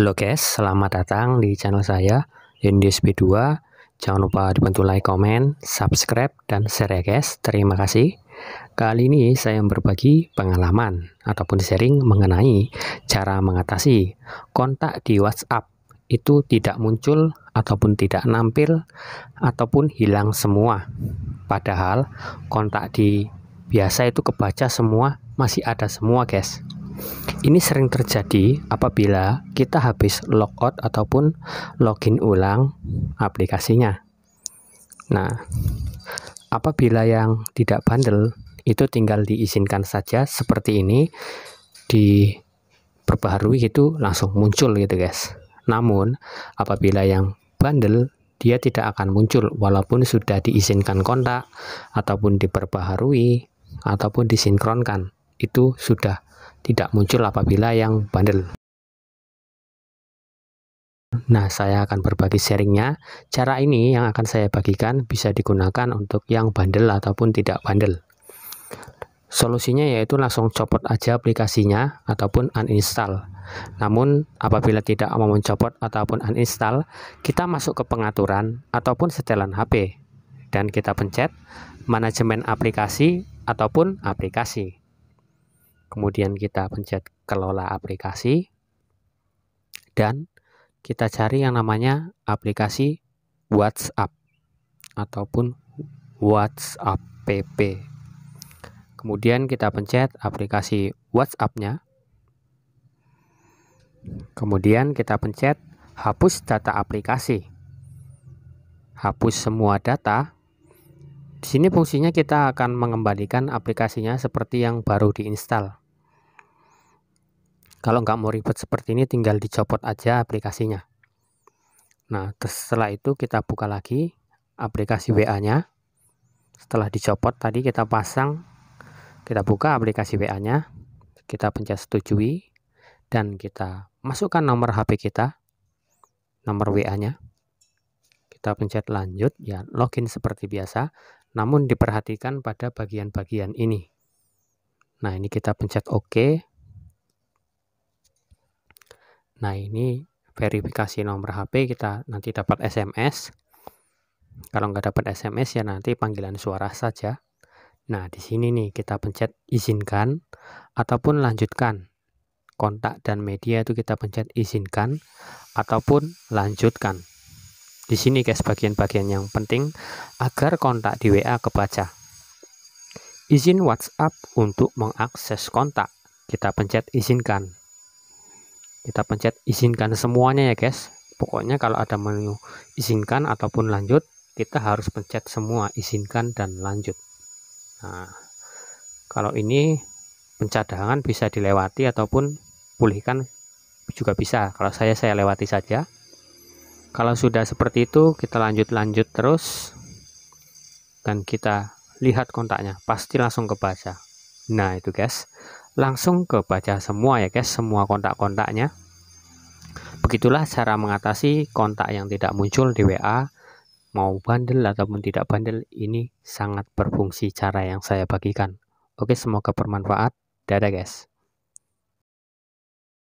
Halo guys, selamat datang di channel saya YNDSB2 Jangan lupa dibantu like, komen, subscribe, dan share ya guys Terima kasih Kali ini saya berbagi pengalaman ataupun sharing mengenai cara mengatasi kontak di WhatsApp itu tidak muncul ataupun tidak nampil ataupun hilang semua Padahal kontak di biasa itu kebaca semua masih ada semua guys ini sering terjadi apabila kita habis logout ataupun login ulang aplikasinya. Nah, apabila yang tidak bandel itu tinggal diizinkan saja seperti ini diperbaharui itu langsung muncul gitu guys. Namun apabila yang bandel dia tidak akan muncul walaupun sudah diizinkan kontak ataupun diperbaharui ataupun disinkronkan itu sudah tidak muncul apabila yang bandel. Nah, saya akan berbagi sharingnya. Cara ini yang akan saya bagikan bisa digunakan untuk yang bandel ataupun tidak bandel. Solusinya yaitu langsung copot aja aplikasinya ataupun uninstall. Namun, apabila tidak mau mencopot ataupun uninstall, kita masuk ke pengaturan ataupun setelan HP dan kita pencet manajemen aplikasi ataupun aplikasi. Kemudian kita pencet kelola aplikasi dan kita cari yang namanya aplikasi WhatsApp ataupun WhatsApp PP. Kemudian kita pencet aplikasi WhatsApp-nya. Kemudian kita pencet hapus data aplikasi. Hapus semua data. Di sini fungsinya kita akan mengembalikan aplikasinya seperti yang baru diinstal. Kalau nggak mau ribet seperti ini tinggal dicopot aja aplikasinya. Nah, setelah itu kita buka lagi aplikasi WA-nya. Setelah dicopot tadi kita pasang, kita buka aplikasi WA-nya, kita pencet setujui, dan kita masukkan nomor HP kita, nomor WA-nya. Kita pencet lanjut, ya login seperti biasa, namun diperhatikan pada bagian-bagian ini. Nah, ini kita pencet OK. Nah, ini verifikasi nomor HP kita nanti dapat SMS. Kalau nggak dapat SMS ya nanti panggilan suara saja. Nah, di sini nih kita pencet izinkan ataupun lanjutkan. Kontak dan media itu kita pencet izinkan ataupun lanjutkan. Di sini guys bagian-bagian yang penting agar kontak di WA kebaca. Izin WhatsApp untuk mengakses kontak. Kita pencet izinkan kita pencet izinkan semuanya ya guys pokoknya kalau ada menu izinkan ataupun lanjut kita harus pencet semua izinkan dan lanjut nah kalau ini pencadangan bisa dilewati ataupun pulihkan juga bisa kalau saya saya lewati saja kalau sudah seperti itu kita lanjut-lanjut terus dan kita lihat kontaknya pasti langsung kebaca nah itu guys langsung kebaca semua ya guys semua kontak-kontaknya begitulah cara mengatasi kontak yang tidak muncul di WA mau bandel ataupun tidak bandel ini sangat berfungsi cara yang saya bagikan oke semoga bermanfaat dadah guys